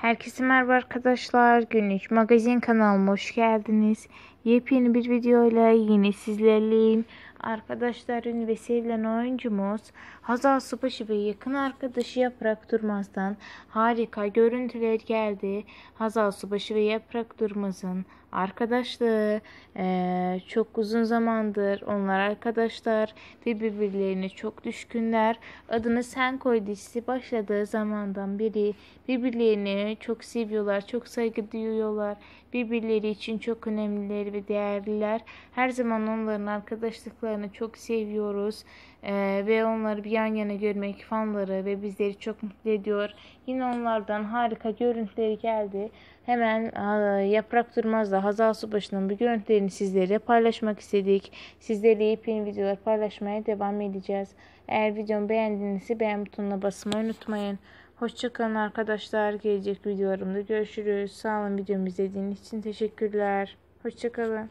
Herkese merhaba arkadaşlar. Günlük magazin kanalıma hoş geldiniz. Yepyeni bir videoyla yine sizlerleyim. arkadaşların ve sevilen oyuncumuz Hazal Subaşı ve yakın arkadaşı Yaprak Durmaz'dan harika görüntüler geldi. Hazal Subaşı ve Yaprak Durmaz'ın arkadaşlığı e, ee, çok uzun zamandır onlar arkadaşlar ve birbirlerini çok düşkünler. Adını sen koy dizisi başladığı zamandan beri birbirlerini çok seviyorlar, çok saygı duyuyorlar. Birbirleri için çok önemliler ve değerliler. Her zaman onların arkadaşlıklarını çok seviyoruz ee, ve onları bir yan yana görmek fanları ve bizleri çok mutlu ediyor. Yine onlardan harika görüntüleri geldi. Hemen yaprak durmazla Hazal Subaşı'nın bu görüntülerini sizlere paylaşmak istedik. Sizlerle yepyeni videolar paylaşmaya devam edeceğiz. Eğer videomu beğendiğinizse beğen butonuna basmayı unutmayın. Hoşçakalın arkadaşlar. Gelecek videolarımda görüşürüz. Sağ olun videomu izlediğiniz için teşekkürler. Hoşçakalın.